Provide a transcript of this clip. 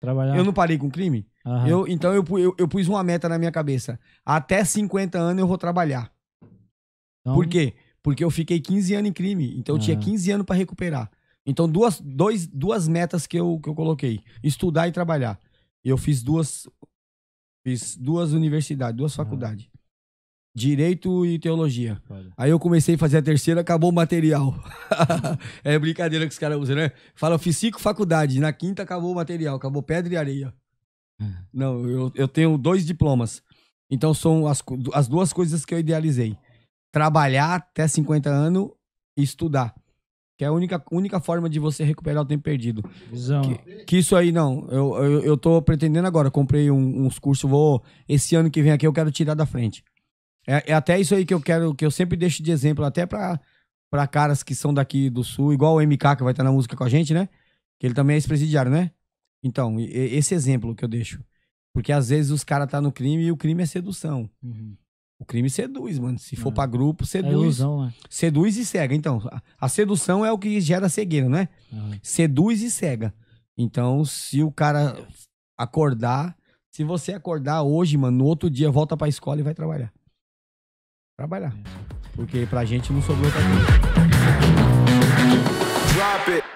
Trabalhar. Eu não parei com crime? Eu, então eu, eu, eu pus uma meta na minha cabeça. Até 50 anos eu vou trabalhar. Então, Por quê? Porque eu fiquei 15 anos em crime. Então eu tinha 15 anos para recuperar. Então, duas, dois, duas metas que eu, que eu coloquei: estudar e trabalhar. Eu fiz duas, fiz duas universidades, duas faculdades. Direito e teologia. Aí eu comecei a fazer a terceira, acabou o material. é brincadeira que os caras usam, né? Fala, eu fiz cinco faculdades, na quinta acabou o material, acabou pedra e areia. É. Não, eu, eu tenho dois diplomas. Então são as, as duas coisas que eu idealizei. Trabalhar até 50 anos e estudar. Que é a única, única forma de você recuperar o tempo perdido. Visão. Que, que isso aí, não. Eu, eu, eu tô pretendendo agora. Comprei um, uns cursos, vou. Esse ano que vem aqui eu quero tirar da frente. É, é, até isso aí que eu quero, que eu sempre deixo de exemplo, até pra, pra caras que são daqui do sul, igual o MK que vai estar na música com a gente, né? Que ele também é ex-presidiário, né? Então, esse exemplo que eu deixo. Porque às vezes os caras tá no crime e o crime é sedução. Uhum. O crime seduz, mano. Se for é. para grupo, é seduz. É ilusão, é. Seduz e cega. Então, a, a, sedução é o que gera cegueira, né? Uhum. Seduz e cega. Então, se o cara acordar, se você acordar hoje, mano, no outro dia volta pra escola e vai trabalhar trabalhar. Porque pra gente não sobrou outra coisa. Drop it.